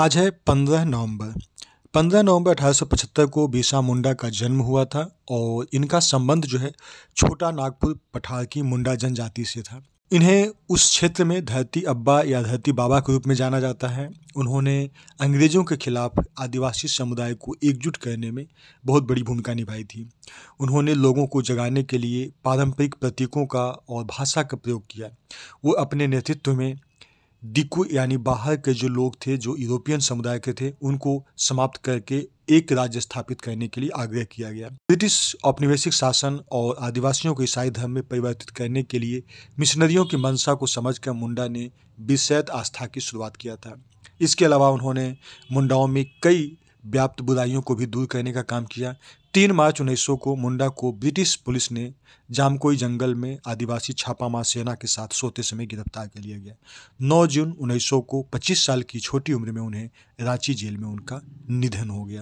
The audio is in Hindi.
आज है पंद्रह नवंबर पंद्रह नवंबर 1875 को बीसा मुंडा का जन्म हुआ था और इनका संबंध जो है छोटा नागपुर पठार की मुंडा जनजाति से था इन्हें उस क्षेत्र में धरती अब्बा या धरती बाबा के रूप में जाना जाता है उन्होंने अंग्रेज़ों के खिलाफ आदिवासी समुदाय को एकजुट करने में बहुत बड़ी भूमिका निभाई थी उन्होंने लोगों को जगाने के लिए पारंपरिक प्रतीकों का और भाषा का प्रयोग किया वो अपने नेतृत्व में डिकू यानी बाहर के जो लोग थे जो यूरोपियन समुदाय के थे उनको समाप्त करके एक राज्य स्थापित करने के लिए आग्रह किया गया ब्रिटिश औपनिवेशिक शासन और आदिवासियों को ईसाई धर्म में परिवर्तित करने के लिए मिशनरियों की मंशा को समझकर मुंडा ने विशैत आस्था की शुरुआत किया था इसके अलावा उन्होंने मुंडाओं में कई व्याप्त बुराइयों को भी दूर करने का काम किया तीन मार्च उन्नीस को मुंडा को ब्रिटिश पुलिस ने जामकोई जंगल में आदिवासी छापामा सेना के साथ सोते समय गिरफ्तार कर लिया गया 9 जून उन्नीस को 25 साल की छोटी उम्र में उन्हें रांची जेल में उनका निधन हो गया